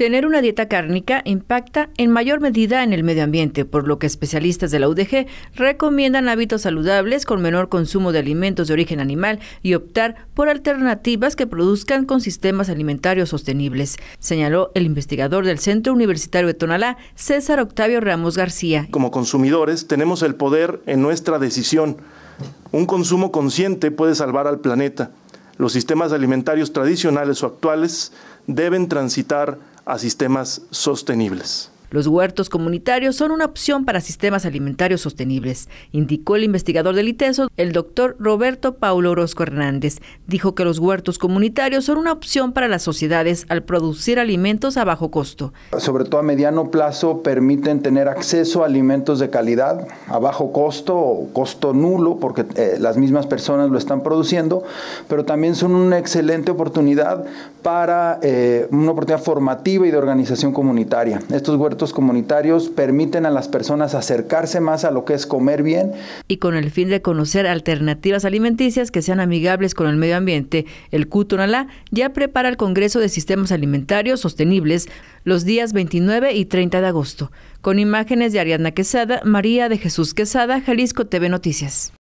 Tener una dieta cárnica impacta en mayor medida en el medio ambiente, por lo que especialistas de la UDG recomiendan hábitos saludables con menor consumo de alimentos de origen animal y optar por alternativas que produzcan con sistemas alimentarios sostenibles, señaló el investigador del Centro Universitario de Tonalá, César Octavio Ramos García. Como consumidores tenemos el poder en nuestra decisión. Un consumo consciente puede salvar al planeta. Los sistemas alimentarios tradicionales o actuales deben transitar a sistemas sostenibles. Los huertos comunitarios son una opción para sistemas alimentarios sostenibles, indicó el investigador del ITESO, el doctor Roberto Paulo Orozco Hernández. Dijo que los huertos comunitarios son una opción para las sociedades al producir alimentos a bajo costo. Sobre todo a mediano plazo permiten tener acceso a alimentos de calidad a bajo costo o costo nulo porque eh, las mismas personas lo están produciendo, pero también son una excelente oportunidad para eh, una oportunidad formativa y de organización comunitaria. Estos huertos comunitarios permiten a las personas acercarse más a lo que es comer bien. Y con el fin de conocer alternativas alimenticias que sean amigables con el medio ambiente, el CUTONALA ya prepara el Congreso de Sistemas Alimentarios Sostenibles los días 29 y 30 de agosto. Con imágenes de Ariadna Quesada, María de Jesús Quesada, Jalisco TV Noticias.